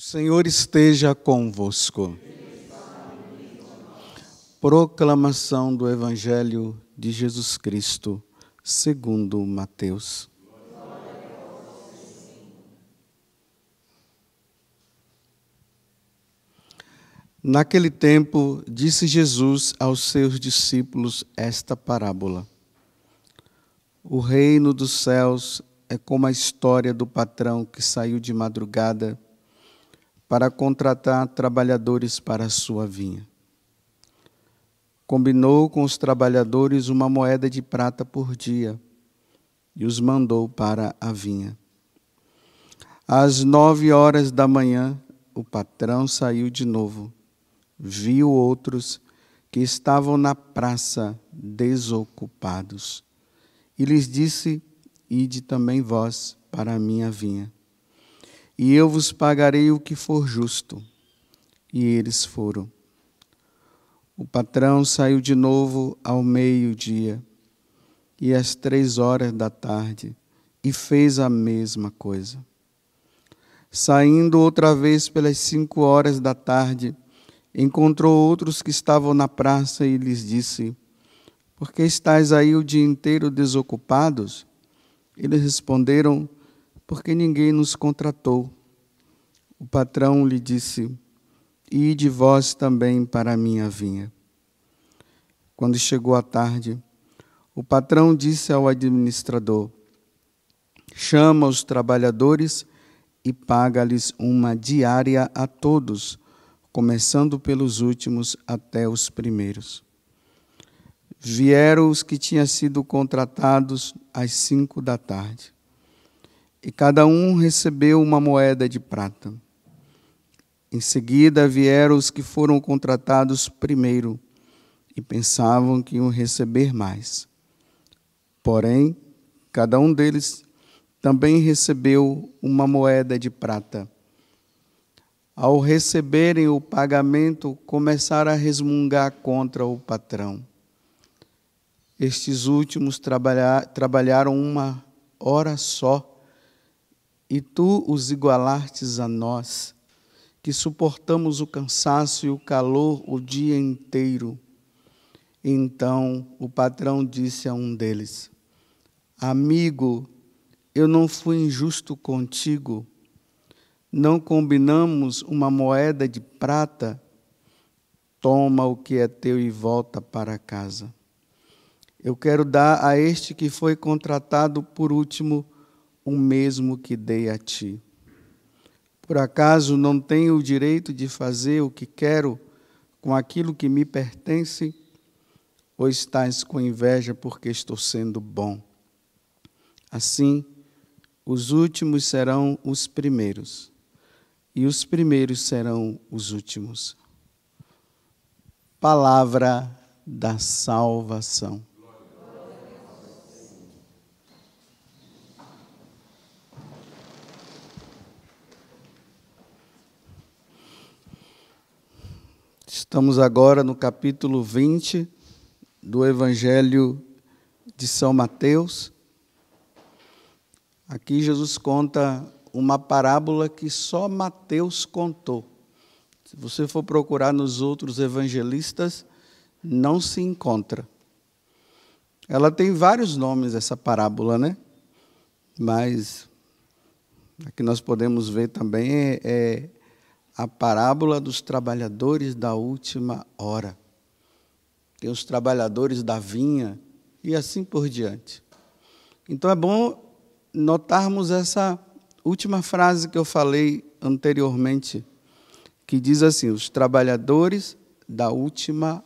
O Senhor esteja convosco. Proclamação do Evangelho de Jesus Cristo, segundo Mateus. Naquele tempo, disse Jesus aos seus discípulos esta parábola: O reino dos céus é como a história do patrão que saiu de madrugada para contratar trabalhadores para a sua vinha. Combinou com os trabalhadores uma moeda de prata por dia e os mandou para a vinha. Às nove horas da manhã, o patrão saiu de novo. Viu outros que estavam na praça desocupados. E lhes disse: Ide também vós para a minha vinha e eu vos pagarei o que for justo. E eles foram. O patrão saiu de novo ao meio-dia e às três horas da tarde e fez a mesma coisa. Saindo outra vez pelas cinco horas da tarde, encontrou outros que estavam na praça e lhes disse: Por que estáis aí o dia inteiro desocupados? Eles responderam: porque ninguém nos contratou. O patrão lhe disse: Ide vós também para a minha vinha. Quando chegou a tarde, o patrão disse ao administrador: Chama os trabalhadores e paga-lhes uma diária a todos, começando pelos últimos até os primeiros. Vieram os que tinham sido contratados às cinco da tarde. E cada um recebeu uma moeda de prata. Em seguida vieram os que foram contratados primeiro e pensavam que iam receber mais. Porém, cada um deles também recebeu uma moeda de prata. Ao receberem o pagamento, começaram a resmungar contra o patrão. Estes últimos trabalha trabalharam uma hora só e tu os igualastes a nós, que suportamos o cansaço e o calor o dia inteiro. Então o patrão disse a um deles: Amigo, eu não fui injusto contigo. Não combinamos uma moeda de prata? Toma o que é teu e volta para casa. Eu quero dar a este que foi contratado por último o mesmo que dei a ti. Por acaso não tenho o direito de fazer o que quero com aquilo que me pertence? Ou estás com inveja porque estou sendo bom? Assim, os últimos serão os primeiros, e os primeiros serão os últimos. Palavra da salvação. Estamos agora no capítulo 20 do Evangelho de São Mateus. Aqui Jesus conta uma parábola que só Mateus contou. Se você for procurar nos outros evangelistas, não se encontra. Ela tem vários nomes, essa parábola, né? Mas aqui nós podemos ver também é, é a parábola dos trabalhadores da última hora. Tem os trabalhadores da vinha e assim por diante. Então é bom notarmos essa última frase que eu falei anteriormente, que diz assim: os trabalhadores da última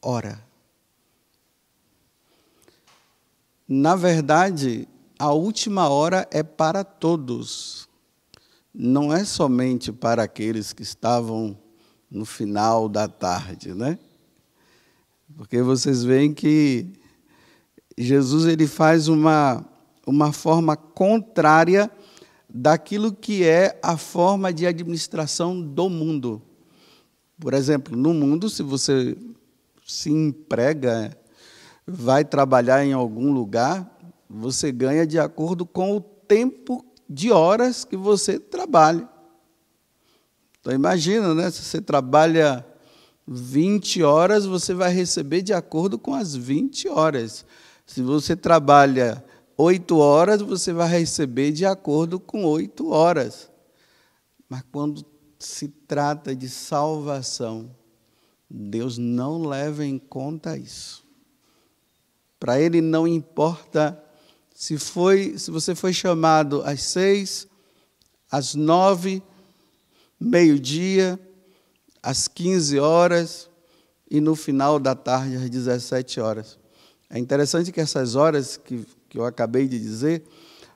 hora. Na verdade, a última hora é para todos não é somente para aqueles que estavam no final da tarde, né? Porque vocês veem que Jesus ele faz uma, uma forma contrária daquilo que é a forma de administração do mundo. Por exemplo, no mundo, se você se emprega, vai trabalhar em algum lugar, você ganha de acordo com o tempo de horas que você trabalha. Então imagina, né? Se você trabalha 20 horas, você vai receber de acordo com as 20 horas. Se você trabalha 8 horas, você vai receber de acordo com 8 horas. Mas quando se trata de salvação, Deus não leva em conta isso. Para ele não importa se, foi, se você foi chamado às seis, às nove, meio-dia, às quinze horas e no final da tarde, às dezessete horas. É interessante que essas horas que, que eu acabei de dizer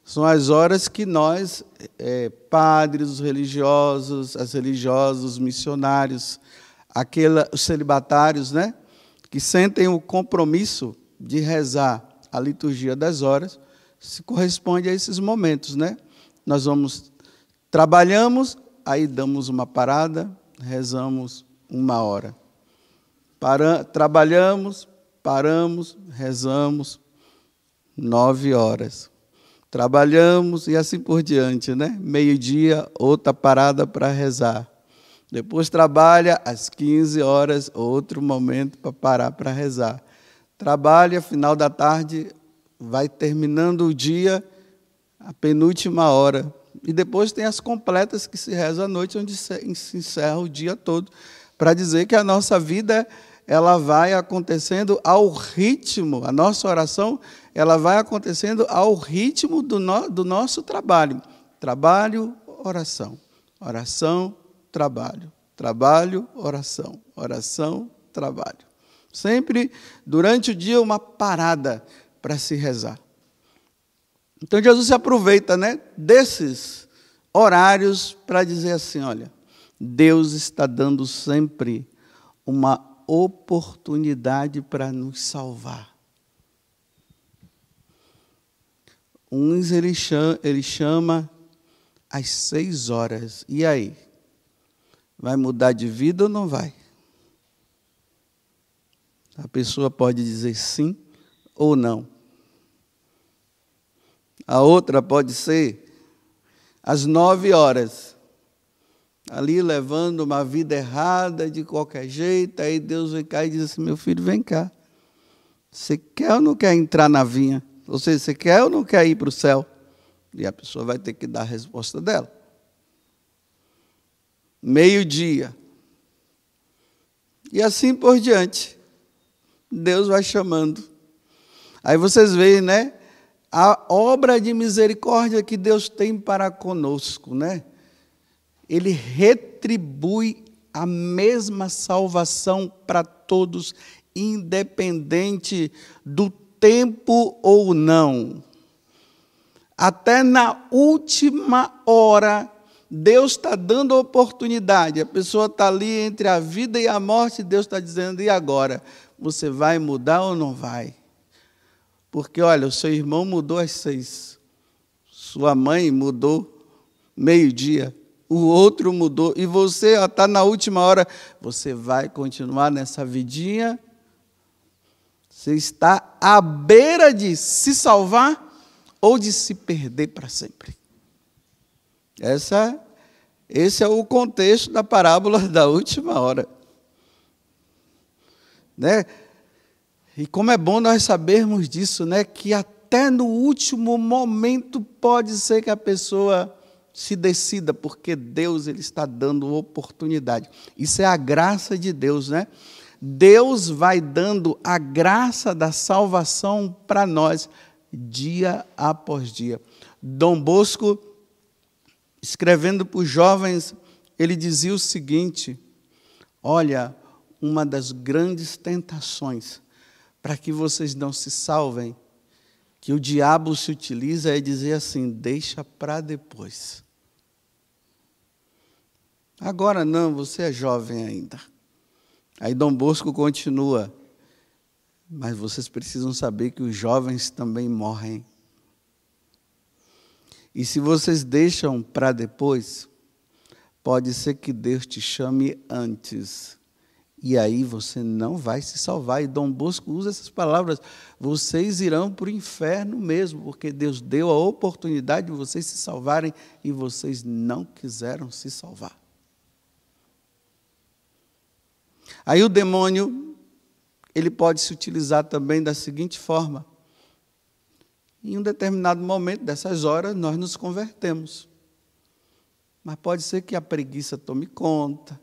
são as horas que nós, é, padres, os religiosos, as religiosas, os missionários, aquela, os celibatários, né, que sentem o compromisso de rezar a liturgia das horas, se corresponde a esses momentos, né? Nós vamos trabalhamos, aí damos uma parada, rezamos uma hora. Para, trabalhamos, paramos, rezamos nove horas. Trabalhamos e assim por diante, né? Meio-dia, outra parada para rezar. Depois trabalha às 15 horas, outro momento para parar para rezar. Trabalha final da tarde, vai terminando o dia, a penúltima hora. E depois tem as completas que se reza à noite, onde se encerra o dia todo, para dizer que a nossa vida ela vai acontecendo ao ritmo, a nossa oração ela vai acontecendo ao ritmo do, no, do nosso trabalho. Trabalho, oração. Oração, trabalho. Trabalho, oração. Oração, trabalho. Sempre durante o dia uma parada para se rezar. Então Jesus se aproveita né, desses horários para dizer assim: olha, Deus está dando sempre uma oportunidade para nos salvar. Uns ele chama, ele chama às seis horas. E aí? Vai mudar de vida ou não vai? A pessoa pode dizer sim ou não. A outra pode ser às nove horas, ali levando uma vida errada de qualquer jeito. Aí Deus vem cá e diz assim: Meu filho, vem cá. Você quer ou não quer entrar na vinha? Ou seja, você quer ou não quer ir para o céu? E a pessoa vai ter que dar a resposta dela. Meio-dia. E assim por diante. Deus vai chamando. Aí vocês veem, né? a obra de misericórdia que Deus tem para conosco, né? Ele retribui a mesma salvação para todos, independente do tempo ou não. Até na última hora, Deus está dando oportunidade. A pessoa está ali entre a vida e a morte, Deus está dizendo: e agora? Você vai mudar ou não vai? porque olha, o seu irmão mudou às seis, sua mãe mudou meio-dia, o outro mudou, e você está na última hora, você vai continuar nessa vidinha? Você está à beira de se salvar ou de se perder para sempre. Essa, esse é o contexto da parábola da última hora. Né? E como é bom nós sabermos disso, né? Que até no último momento pode ser que a pessoa se decida, porque Deus ele está dando oportunidade. Isso é a graça de Deus, né? Deus vai dando a graça da salvação para nós dia após dia. Dom Bosco, escrevendo para os jovens, ele dizia o seguinte: Olha, uma das grandes tentações para que vocês não se salvem, que o diabo se utiliza é dizer assim: deixa para depois. Agora não, você é jovem ainda. Aí Dom Bosco continua. Mas vocês precisam saber que os jovens também morrem. E se vocês deixam para depois, pode ser que Deus te chame antes. E aí você não vai se salvar. E Dom Bosco usa essas palavras: vocês irão para o inferno mesmo, porque Deus deu a oportunidade de vocês se salvarem e vocês não quiseram se salvar. Aí o demônio, ele pode se utilizar também da seguinte forma: em um determinado momento dessas horas, nós nos convertemos. Mas pode ser que a preguiça tome conta,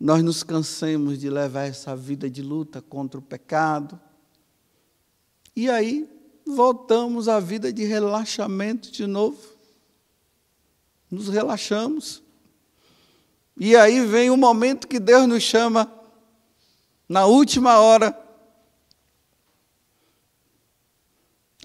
nós nos cansemos de levar essa vida de luta contra o pecado. E aí voltamos à vida de relaxamento de novo. Nos relaxamos. E aí vem o momento que Deus nos chama na última hora.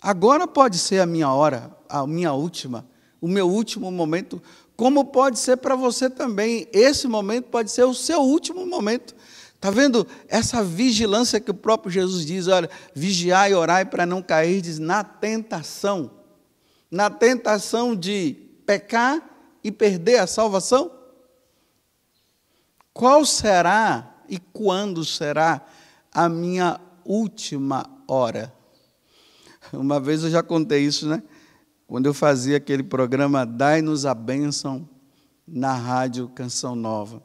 Agora pode ser a minha hora, a minha última, o meu último momento, como pode ser para você também. Esse momento pode ser o seu último momento. Está vendo essa vigilância que o próprio Jesus diz? Olha, vigiai e orai para não cair diz, na tentação. Na tentação de pecar e perder a salvação? Qual será e quando será a minha última hora? Uma vez eu já contei isso, né? Quando eu fazia aquele programa Dai-nos a Bênção na rádio Canção Nova.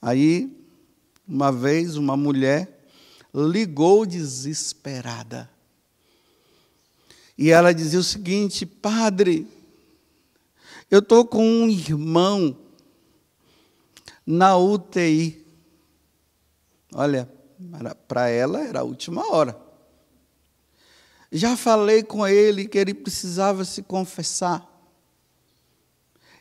Aí, uma vez, uma mulher ligou desesperada. E ela dizia o seguinte: Padre, eu estou com um irmão na UTI. Olha, para ela era a última hora. Já falei com ele que ele precisava se confessar.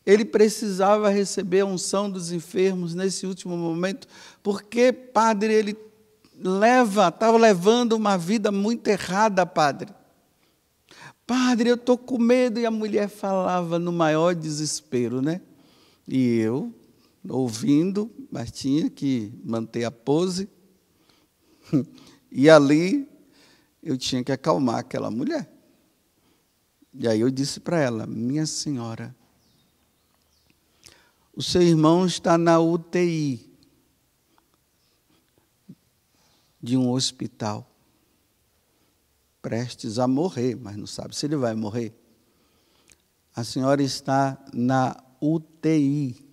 Ele precisava receber a unção dos enfermos nesse último momento, porque, padre, ele leva, estava levando uma vida muito errada, padre. Padre, eu estou com medo. E a mulher falava no maior desespero, né? E eu, ouvindo, mas tinha que manter a pose. E ali eu tinha que acalmar aquela mulher. E aí eu disse para ela: Minha senhora, o seu irmão está na UTI de um hospital, prestes a morrer, mas não sabe se ele vai morrer. A senhora está na UTI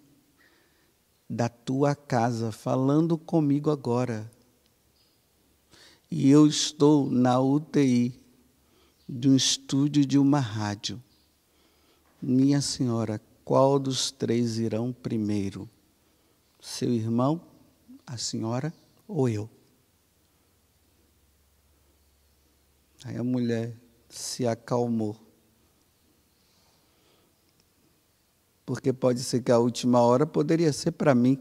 da tua casa, falando comigo agora e eu estou na UTI de um estúdio de uma rádio. Minha senhora, qual dos três irão primeiro? Seu irmão, a senhora ou eu? Aí a mulher se acalmou. Porque pode ser que a última hora poderia ser para mim.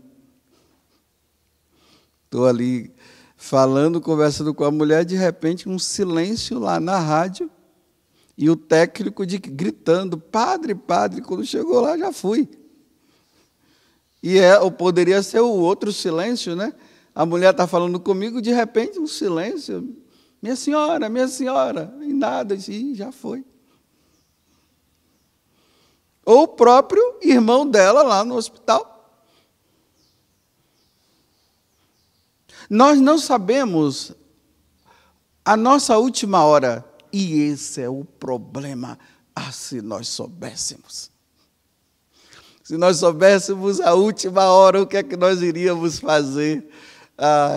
Estou ali falando, conversando com a mulher, de repente um silêncio lá na rádio e o técnico de, gritando: Padre, padre, quando chegou lá já fui. E é, ou poderia ser o outro silêncio, né? A mulher está falando comigo, de repente um silêncio. Minha senhora, minha senhora, e nada, e já foi. Ou o próprio irmão dela lá no hospital. Nós não sabemos a nossa última hora, e esse é o problema. Ah, se nós soubéssemos. Se nós soubéssemos a última hora, o que é que nós iríamos fazer? Ah,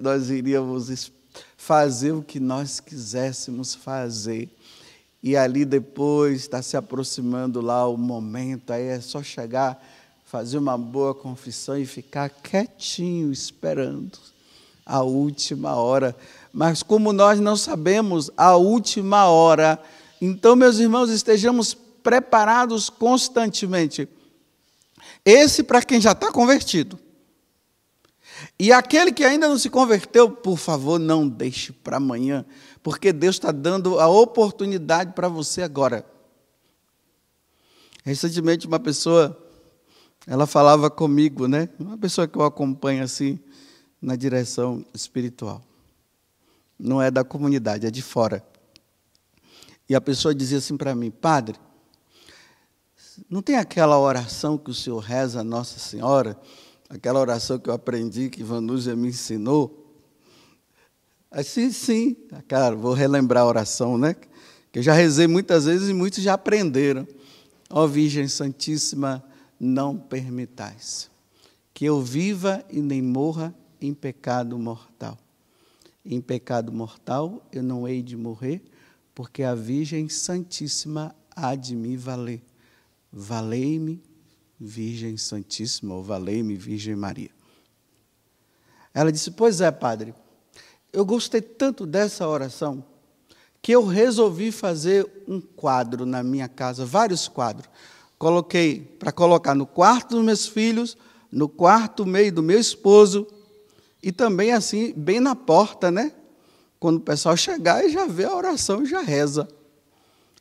nós iríamos fazer o que nós quiséssemos fazer. E ali depois está se aproximando lá o momento, aí é só chegar, fazer uma boa confissão e ficar quietinho esperando a última hora. Mas como nós não sabemos a última hora, então, meus irmãos, estejamos preparados constantemente. Esse para quem já está convertido. E aquele que ainda não se converteu, por favor, não deixe para amanhã, porque Deus está dando a oportunidade para você agora. Recentemente, uma pessoa, ela falava comigo, né? Uma pessoa que eu acompanho assim, na direção espiritual. Não é da comunidade, é de fora. E a pessoa dizia assim para mim: Padre, não tem aquela oração que o senhor reza a Nossa Senhora, aquela oração que eu aprendi, que Vanuja me ensinou? Assim, sim, ah, cara, vou relembrar a oração, né? Que eu já rezei muitas vezes e muitos já aprenderam. Ó oh, Virgem Santíssima, não permitais que eu viva e nem morra em pecado mortal. Em pecado mortal eu não hei de morrer, porque a Virgem Santíssima há de me valer. Valei-me, Virgem Santíssima, ou valei-me, Virgem Maria. Ela disse: Pois é, padre, eu gostei tanto dessa oração que eu resolvi fazer um quadro na minha casa, vários quadros. Coloquei para colocar no quarto dos meus filhos, no quarto meio do meu esposo e também assim, bem na porta, né? Quando o pessoal chegar e já vê a oração e já reza.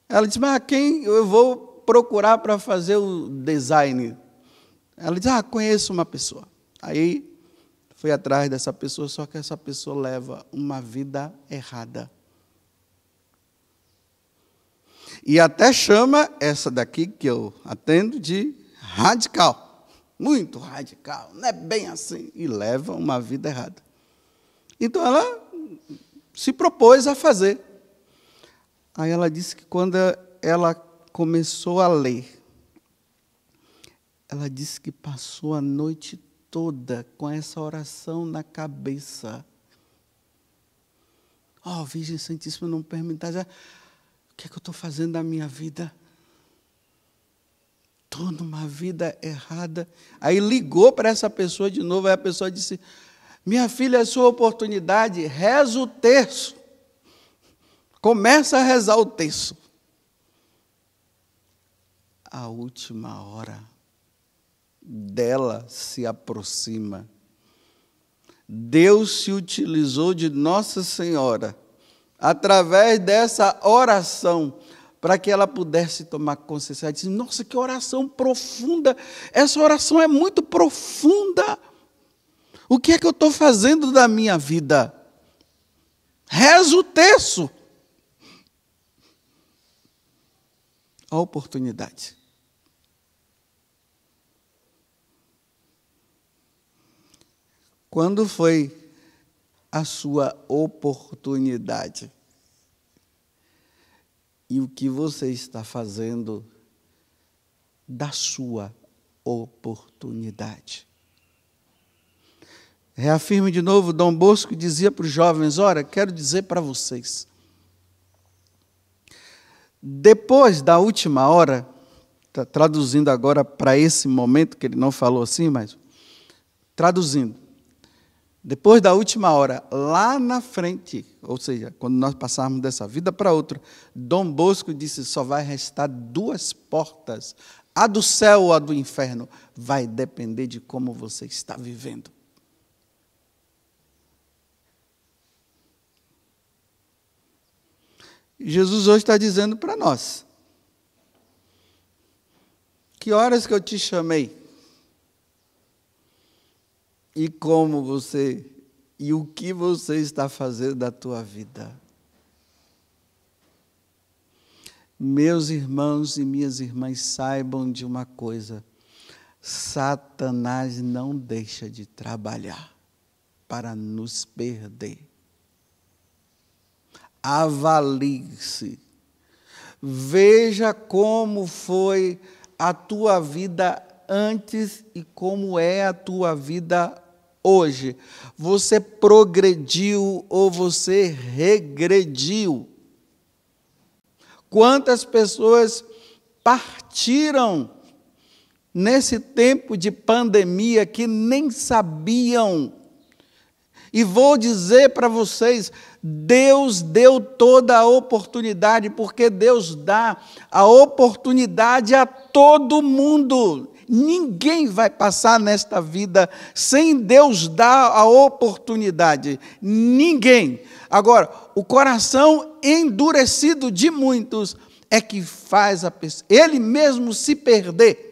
Ela disse, mas quem eu vou procurar para fazer o design? Ela disse, ah, conheço uma pessoa. Aí foi atrás dessa pessoa, só que essa pessoa leva uma vida errada. E até chama essa daqui que eu atendo de radical muito radical, não é bem assim, e leva uma vida errada. Então ela se propôs a fazer. Aí ela disse que quando ela começou a ler, ela disse que passou a noite toda com essa oração na cabeça. oh, Virgem Santíssima, não já O que é que eu estou fazendo da minha vida? estou numa vida errada. Aí ligou para essa pessoa de novo, aí a pessoa disse: Minha filha, é sua oportunidade, reza o terço. Começa a rezar o terço. A última hora dela se aproxima. Deus se utilizou de Nossa Senhora através dessa oração para que ela pudesse tomar consciência. Ela disse: Nossa, que oração profunda! Essa oração é muito profunda. O que é que eu estou fazendo da minha vida? Reza o terço. A oportunidade. Quando foi a sua oportunidade? e o que você está fazendo da sua oportunidade. Reafirme de novo, Dom Bosco dizia para os jovens: Ora, quero dizer para vocês, depois da última hora, tá traduzindo agora para esse momento, que ele não falou assim, mas traduzindo, depois da última hora, lá na frente, ou seja, quando nós passarmos dessa vida para outra, Dom Bosco disse: só vai restar duas portas, a do céu ou a do inferno. Vai depender de como você está vivendo. Jesus hoje está dizendo para nós: Que horas que eu te chamei? e como você e o que você está fazendo da tua vida. Meus irmãos e minhas irmãs, saibam de uma coisa: Satanás não deixa de trabalhar para nos perder. Avalie-se. Veja como foi a tua vida antes e como é a tua vida hoje você progrediu ou você regrediu? Quantas pessoas partiram nesse tempo de pandemia que nem sabiam? E vou dizer para vocês, Deus deu toda a oportunidade, porque Deus dá a oportunidade a todo mundo. Ninguém vai passar nesta vida sem Deus dar a oportunidade. Ninguém. Agora, o coração endurecido de muitos é que faz a pessoa, ele mesmo se perder.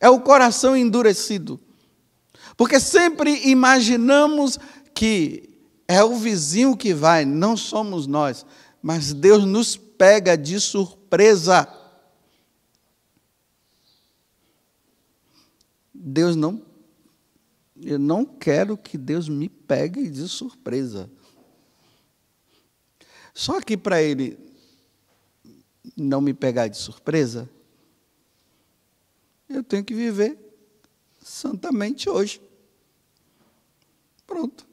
É o coração endurecido. Porque sempre imaginamos que é o vizinho que vai, não somos nós. Mas Deus nos pega de surpresa. Deus não. Eu não quero que Deus me pegue de surpresa. Só que para ele não me pegar de surpresa, eu tenho que viver santamente hoje. Pronto.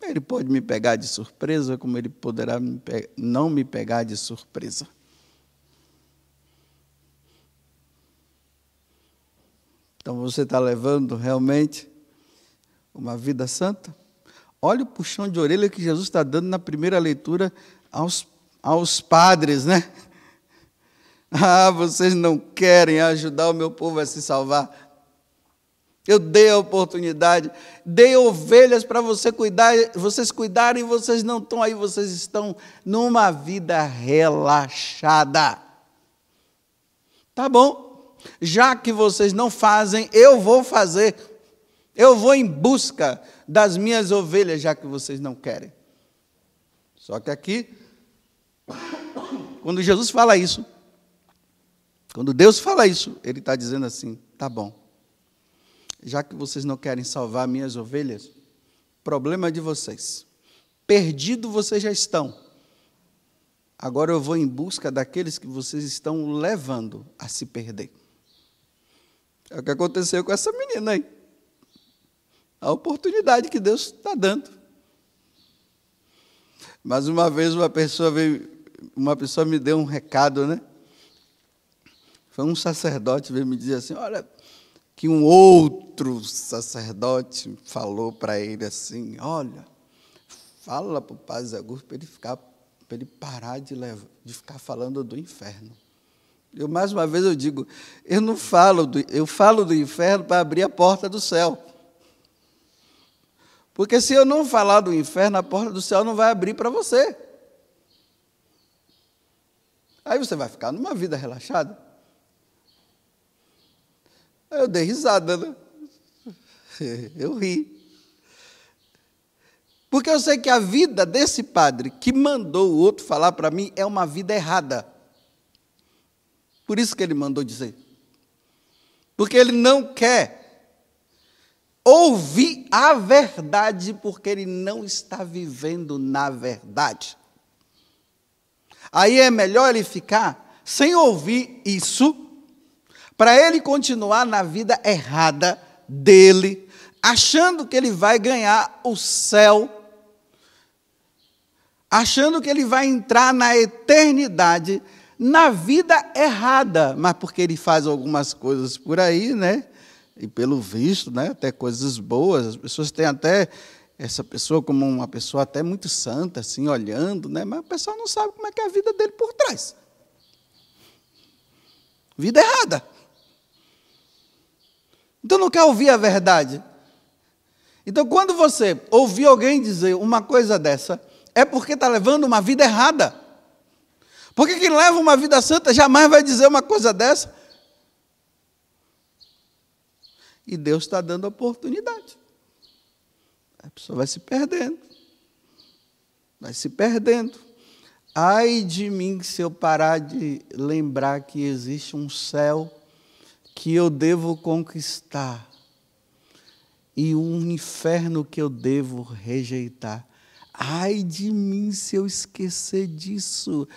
Ele pode me pegar de surpresa, como ele poderá me não me pegar de surpresa. Então você está levando realmente uma vida santa? Olha o puxão de orelha que Jesus está dando na primeira leitura aos, aos padres, né? Ah, vocês não querem ajudar o meu povo a se salvar. Eu dei a oportunidade, dei ovelhas para você cuidar, vocês cuidarem, vocês não estão aí, vocês estão numa vida relaxada. Tá bom? Já que vocês não fazem, eu vou fazer. Eu vou em busca das minhas ovelhas, já que vocês não querem. Só que aqui, quando Jesus fala isso, quando Deus fala isso, Ele está dizendo assim: tá bom, já que vocês não querem salvar minhas ovelhas, problema de vocês. Perdido vocês já estão. Agora eu vou em busca daqueles que vocês estão levando a se perder. É o que aconteceu com essa menina aí. A oportunidade que Deus está dando. Mas uma vez uma pessoa veio, uma pessoa me deu um recado, né? Foi um sacerdote veio me dizer assim, olha, que um outro sacerdote falou para ele assim, olha, fala para o Padre Augusto para ele ficar, para ele parar de, levar, de ficar falando do inferno. Eu mais uma vez eu digo, eu não falo do, eu falo do inferno para abrir a porta do céu. Porque se eu não falar do inferno, a porta do céu não vai abrir para você. Aí você vai ficar numa vida relaxada. Eu dei risada, né? Eu ri. Porque eu sei que a vida desse padre que mandou o outro falar para mim é uma vida errada. Por isso que ele mandou dizer. Porque ele não quer ouvir a verdade, porque ele não está vivendo na verdade. Aí é melhor ele ficar sem ouvir isso, para ele continuar na vida errada dele, achando que ele vai ganhar o céu achando que ele vai entrar na eternidade na vida errada, mas porque ele faz algumas coisas por aí, né? E pelo visto, né? Até coisas boas. As pessoas têm até essa pessoa como uma pessoa até muito santa, assim, olhando, né? Mas o pessoal não sabe como é que é a vida dele por trás. Vida errada. Então não quer ouvir a verdade. Então, quando você ouvir alguém dizer uma coisa dessa, é porque está levando uma vida errada. Porque quem leva uma vida santa jamais vai dizer uma coisa dessa. E Deus está dando oportunidade. A pessoa vai se perdendo. Vai se perdendo. Ai de mim se eu parar de lembrar que existe um céu que eu devo conquistar e um inferno que eu devo rejeitar. Ai de mim se eu esquecer disso,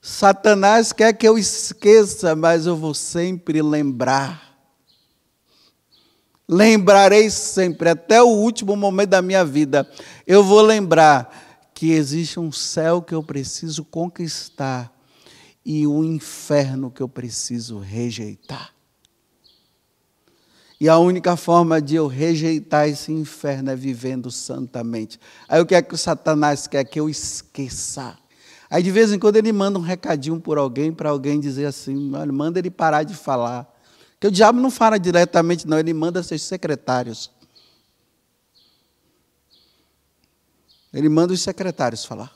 Satanás quer que eu esqueça, mas eu vou sempre lembrar. Lembrarei sempre, até o último momento da minha vida. Eu vou lembrar que existe um céu que eu preciso conquistar e um inferno que eu preciso rejeitar. E a única forma de eu rejeitar esse inferno é vivendo santamente. Aí o que é que o Satanás quer que eu esqueça? Aí de vez em quando ele manda um recadinho por alguém, para alguém dizer assim, olha, manda ele parar de falar. Que o diabo não fala diretamente, não, ele manda seus secretários. Ele manda os secretários falar.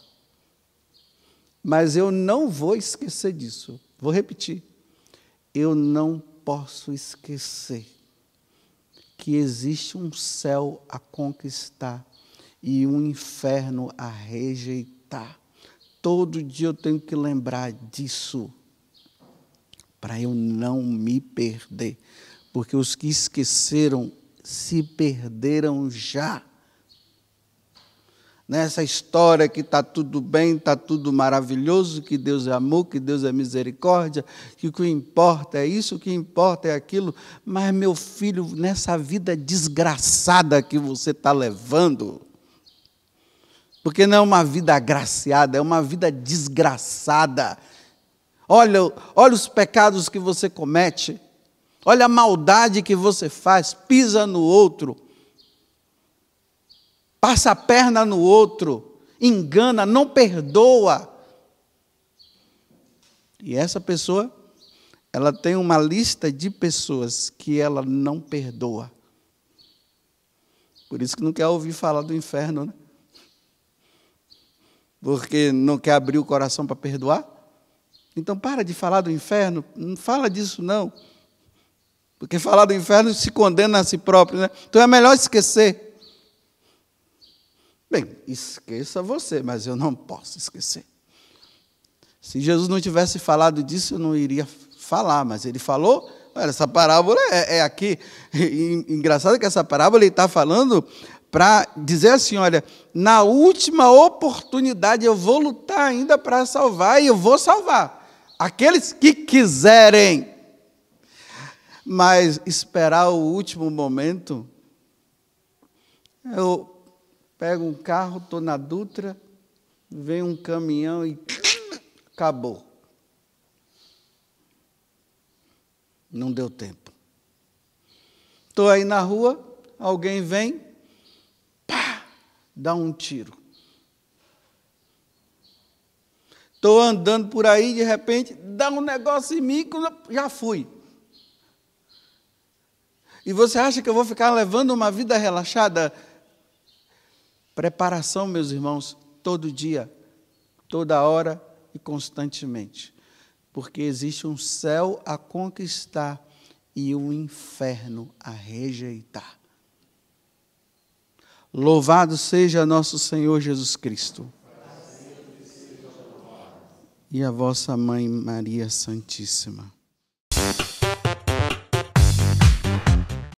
Mas eu não vou esquecer disso. Vou repetir. Eu não posso esquecer que existe um céu a conquistar e um inferno a rejeitar. Todo dia eu tenho que lembrar disso para eu não me perder, porque os que esqueceram se perderam já. Nessa história que está tudo bem, está tudo maravilhoso, que Deus é amor, que Deus é misericórdia, que o que importa é isso, o que importa é aquilo, mas meu filho, nessa vida desgraçada que você está levando, porque não é uma vida agraciada, é uma vida desgraçada. Olha, olha os pecados que você comete, olha a maldade que você faz, pisa no outro, passa a perna no outro, engana, não perdoa. E essa pessoa, ela tem uma lista de pessoas que ela não perdoa. Por isso que não quer ouvir falar do inferno, né? porque não quer abrir o coração para perdoar? Então para de falar do inferno, não fala disso não. Porque falar do inferno se condena a si próprio, né? Então é melhor esquecer. Bem, esqueça você, mas eu não posso esquecer. Se Jesus não tivesse falado disso, eu não iria falar, mas ele falou, olha, essa parábola é, é aqui. E, engraçado que essa parábola ele está falando para dizer assim: olha, na última oportunidade eu vou lutar ainda para salvar e eu vou salvar aqueles que quiserem. Mas esperar o último momento, eu pego um carro, estou na Dutra, vem um caminhão e acabou. Não deu tempo. Estou aí na rua, alguém vem, dá um tiro. Estou andando por aí, de repente, dá um negócio em mim, já fui. E você acha que eu vou ficar levando uma vida relaxada? Preparação, meus irmãos, todo dia, toda hora e constantemente. Porque existe um céu a conquistar e um inferno a rejeitar. Louvado seja nosso Senhor Jesus Cristo. E a vossa mãe Maria Santíssima.